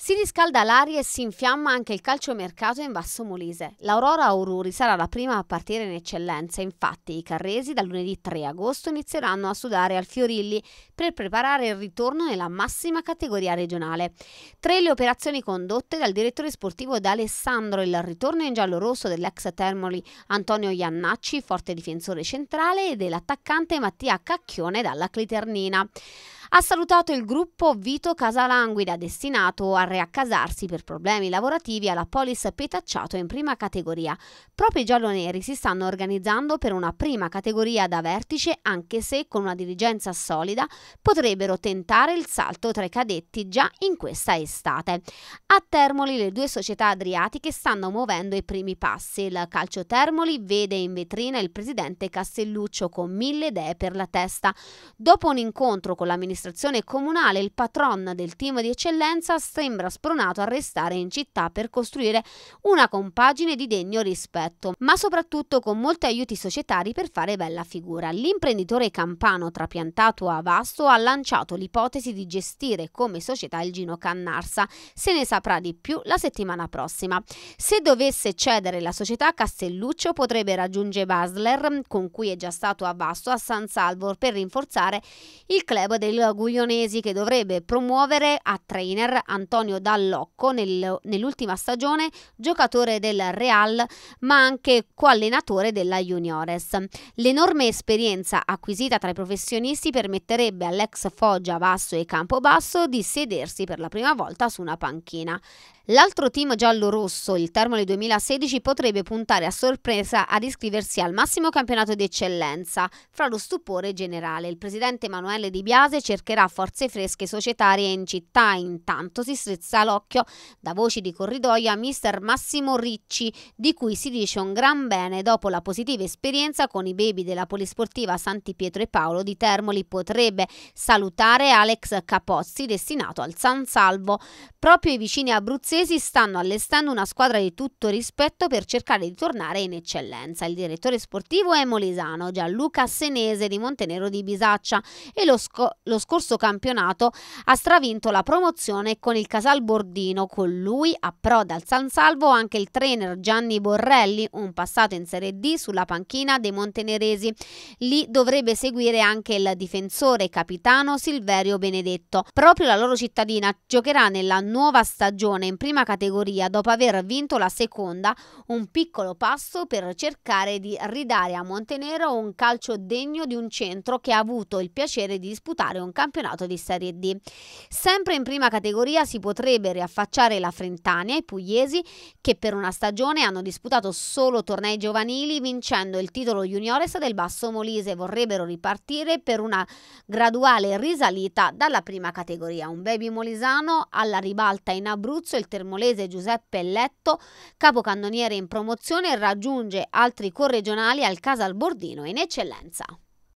Si riscalda l'aria e si infiamma anche il calciomercato in Basso Molise. L'Aurora Aururi sarà la prima a partire in eccellenza, infatti i carresi dal lunedì 3 agosto inizieranno a sudare al Fiorilli per preparare il ritorno nella massima categoria regionale. Tre le operazioni condotte dal direttore sportivo D'Alessandro, il ritorno in giallo-rosso dell'ex Termoli Antonio Iannacci, forte difensore centrale, e dell'attaccante Mattia Cacchione dalla Cliternina ha salutato il gruppo Vito Casalanguida destinato a riaccasarsi per problemi lavorativi alla Polis Petacciato in prima categoria. Proprio i gialloneri si stanno organizzando per una prima categoria da vertice anche se con una dirigenza solida potrebbero tentare il salto tra i cadetti già in questa estate. A Termoli le due società adriatiche stanno muovendo i primi passi. Il calcio Termoli vede in vetrina il presidente Castelluccio con mille idee per la testa. Dopo un incontro con l'amministrazione amministrazione comunale, il patron del team di eccellenza sembra spronato a restare in città per costruire una compagine di degno rispetto, ma soprattutto con molti aiuti societari per fare bella figura. L'imprenditore campano trapiantato a Vasto ha lanciato l'ipotesi di gestire come società il Gino Cannarsa. Se ne saprà di più la settimana prossima. Se dovesse cedere la società, Castelluccio potrebbe raggiungere Basler, con cui è già stato a Vasto, a San Salvor per rinforzare il club del Guglionesi che dovrebbe promuovere a trainer Antonio Dallocco nel, nell'ultima stagione, giocatore del Real ma anche coallenatore della Juniores. L'enorme esperienza acquisita tra i professionisti permetterebbe all'ex Foggia Basso e Campobasso di sedersi per la prima volta su una panchina. L'altro team giallo-rosso, il Termoli 2016, potrebbe puntare a sorpresa ad iscriversi al massimo campionato d'eccellenza, fra lo stupore generale. Il presidente Emanuele Di Biase cerca cercherà forze fresche societarie in città. Intanto si strizza l'occhio da voci di corridoio a mister Massimo Ricci, di cui si dice un gran bene dopo la positiva esperienza con i baby della polisportiva Santi Pietro e Paolo di Termoli. Potrebbe salutare Alex Capozzi, destinato al San Salvo. Proprio i vicini abruzzesi stanno allestando una squadra di tutto rispetto per cercare di tornare in eccellenza. Il direttore sportivo è Molisano, Gianluca Senese di Montenero di Bisaccia e lo, sco lo, scorso campionato ha stravinto la promozione con il Casal Bordino. Con lui approda al San Salvo anche il trainer Gianni Borrelli, un passato in Serie D sulla panchina dei monteneresi. Lì dovrebbe seguire anche il difensore capitano Silverio Benedetto. Proprio la loro cittadina giocherà nella nuova stagione in prima categoria dopo aver vinto la seconda, un piccolo passo per cercare di ridare a Montenero un calcio degno di un centro che ha avuto il piacere di disputare un campionato di Serie D. Sempre in prima categoria si potrebbe riaffacciare la Frentania e i pugliesi che per una stagione hanno disputato solo tornei giovanili vincendo il titolo juniores del Basso Molise vorrebbero ripartire per una graduale risalita dalla prima categoria. Un baby molisano alla ribalta in Abruzzo, il termolese Giuseppe Letto, capocannoniere in promozione, raggiunge altri corregionali al Casal Bordino in eccellenza.